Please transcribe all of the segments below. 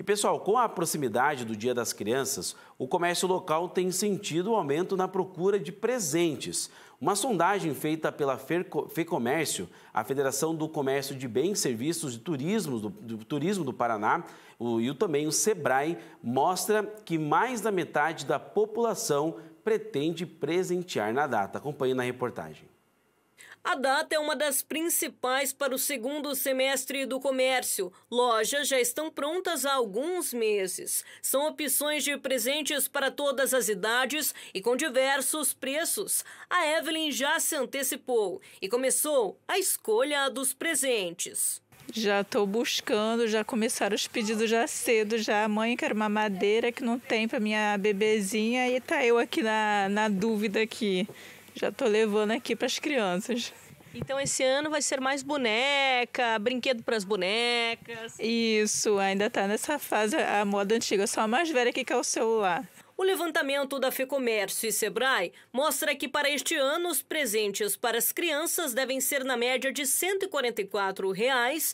E pessoal, com a proximidade do Dia das Crianças, o comércio local tem sentido o um aumento na procura de presentes. Uma sondagem feita pela FEComércio, a Federação do Comércio de Bens, Serviços e Turismo do, do, Turismo do Paraná, o, e também o SEBRAE, mostra que mais da metade da população pretende presentear na data. Acompanhe na reportagem. A data é uma das principais para o segundo semestre do comércio. Lojas já estão prontas há alguns meses. São opções de presentes para todas as idades e com diversos preços. A Evelyn já se antecipou e começou a escolha dos presentes. Já estou buscando, já começaram os pedidos já cedo, já a mãe quer uma madeira que não tem para minha bebezinha e tá eu aqui na, na dúvida aqui. Já tô levando aqui para as crianças. Então esse ano vai ser mais boneca, brinquedo para as bonecas. Isso, ainda tá nessa fase a moda antiga, só a mais velha que quer o celular. O levantamento da FEComércio e Sebrae mostra que para este ano os presentes para as crianças devem ser na média de R$ 144,80.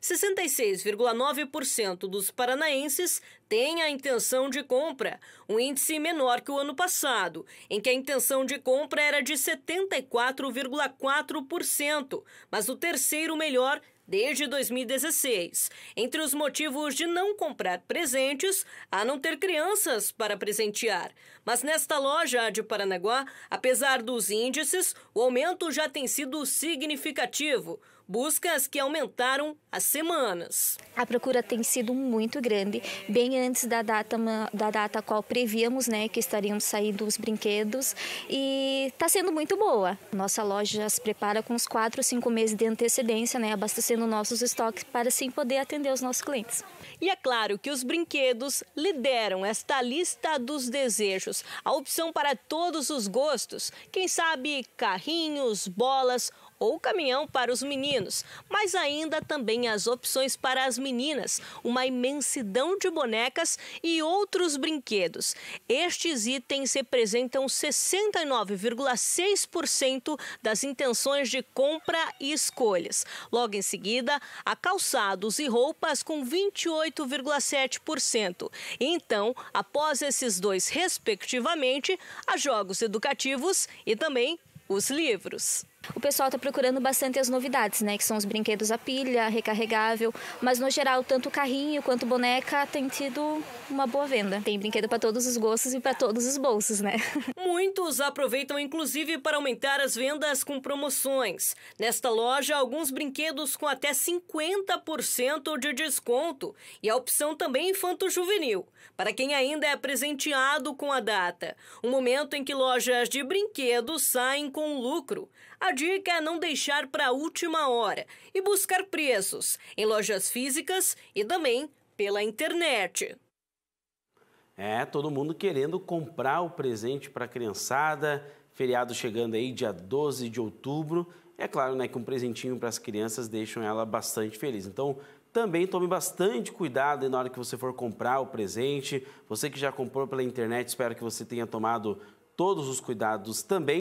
66,9% dos paranaenses têm a intenção de compra, um índice menor que o ano passado, em que a intenção de compra era de 74,4%, mas o terceiro melhor desde 2016. Entre os motivos de não comprar presentes, há não ter crianças para presentear. Mas nesta loja de Paranaguá, apesar dos índices, o aumento já tem sido significativo buscas que aumentaram as semanas. A procura tem sido muito grande, bem antes da data, da data a qual prevíamos né, que estariam saindo os brinquedos e está sendo muito boa. Nossa loja se prepara com uns 4 ou 5 meses de antecedência, né, abastecendo nossos estoques para assim poder atender os nossos clientes. E é claro que os brinquedos lideram esta lista dos desejos, a opção para todos os gostos, quem sabe carrinhos, bolas ou caminhão para os meninos, mas ainda também as opções para as meninas, uma imensidão de bonecas e outros brinquedos. Estes itens representam 69,6% das intenções de compra e escolhas. Logo em seguida, a calçados e roupas com 28,7%. Então, após esses dois, respectivamente, a jogos educativos e também os livros o pessoal está procurando bastante as novidades, né? Que são os brinquedos a pilha, recarregável. Mas no geral, tanto o carrinho quanto boneca tem tido uma boa venda. Tem brinquedo para todos os gostos e para todos os bolsos, né? Muitos aproveitam inclusive para aumentar as vendas com promoções. Nesta loja, alguns brinquedos com até 50% de desconto e a opção também infanto-juvenil, para quem ainda é presenteado com a data. Um momento em que lojas de brinquedos saem com lucro. A dica é não deixar para a última hora e buscar preços em lojas físicas e também pela internet. É, todo mundo querendo comprar o presente para a criançada. Feriado chegando aí, dia 12 de outubro. É claro, né, que um presentinho para as crianças deixam ela bastante feliz. Então, também tome bastante cuidado na hora que você for comprar o presente. Você que já comprou pela internet, espero que você tenha tomado todos os cuidados também.